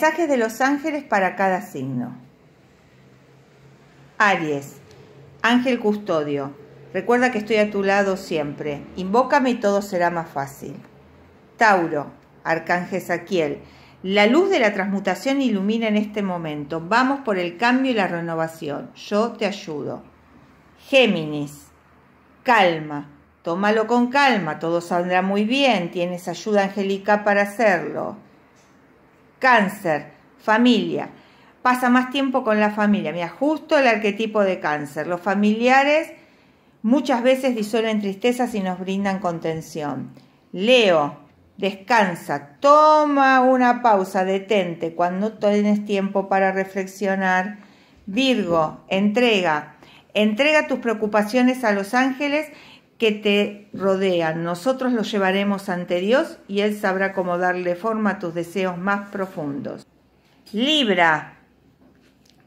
Mensajes de los ángeles para cada signo. Aries, ángel custodio, recuerda que estoy a tu lado siempre. Invócame y todo será más fácil. Tauro, arcángel Saquiel, la luz de la transmutación ilumina en este momento. Vamos por el cambio y la renovación. Yo te ayudo. Géminis, calma, tómalo con calma, todo saldrá muy bien, tienes ayuda angélica para hacerlo. Cáncer, familia. Pasa más tiempo con la familia. Mira, justo el arquetipo de cáncer. Los familiares muchas veces disuelven tristezas y nos brindan contención. Leo, descansa, toma una pausa, detente cuando tienes tiempo para reflexionar. Virgo, entrega, entrega tus preocupaciones a los ángeles que te rodean. Nosotros los llevaremos ante Dios y Él sabrá cómo darle forma a tus deseos más profundos. Libra,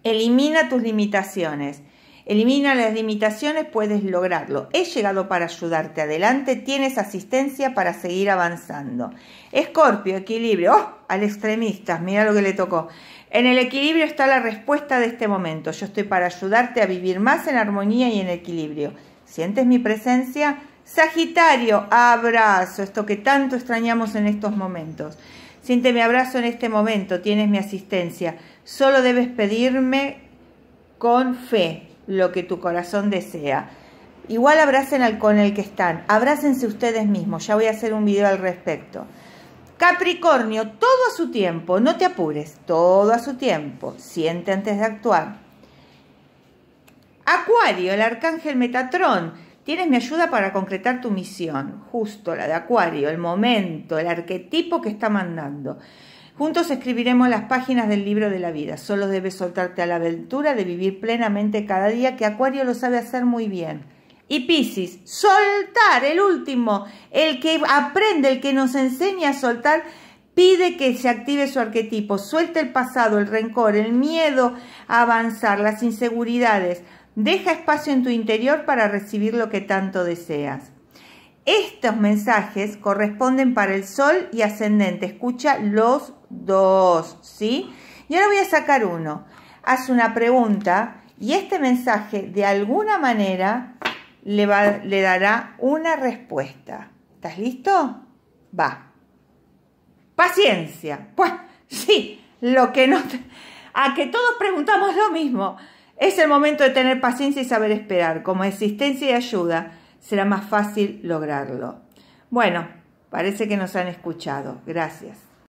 elimina tus limitaciones. Elimina las limitaciones, puedes lograrlo. He llegado para ayudarte adelante, tienes asistencia para seguir avanzando. Escorpio, equilibrio. ¡Oh! Al extremista, mira lo que le tocó. En el equilibrio está la respuesta de este momento. Yo estoy para ayudarte a vivir más en armonía y en equilibrio. ¿Sientes mi presencia? Sagitario, abrazo, esto que tanto extrañamos en estos momentos. Siente mi abrazo en este momento, tienes mi asistencia. Solo debes pedirme con fe lo que tu corazón desea. Igual abracen al con el que están, abrácense ustedes mismos, ya voy a hacer un video al respecto. Capricornio, todo a su tiempo, no te apures, todo a su tiempo, siente antes de actuar. Acuario, el arcángel Metatrón, tienes mi ayuda para concretar tu misión, justo la de Acuario, el momento, el arquetipo que está mandando. Juntos escribiremos las páginas del libro de la vida. Solo debes soltarte a la aventura de vivir plenamente cada día, que Acuario lo sabe hacer muy bien. Y Piscis, soltar, el último, el que aprende, el que nos enseña a soltar Pide que se active su arquetipo, suelte el pasado, el rencor, el miedo a avanzar, las inseguridades. Deja espacio en tu interior para recibir lo que tanto deseas. Estos mensajes corresponden para el sol y ascendente. Escucha los dos, ¿sí? Y ahora voy a sacar uno. Haz una pregunta y este mensaje de alguna manera le, le dará una respuesta. ¿Estás listo? Va. Paciencia. Pues sí, lo que no... A que todos preguntamos lo mismo. Es el momento de tener paciencia y saber esperar. Como existencia y ayuda, será más fácil lograrlo. Bueno, parece que nos han escuchado. Gracias.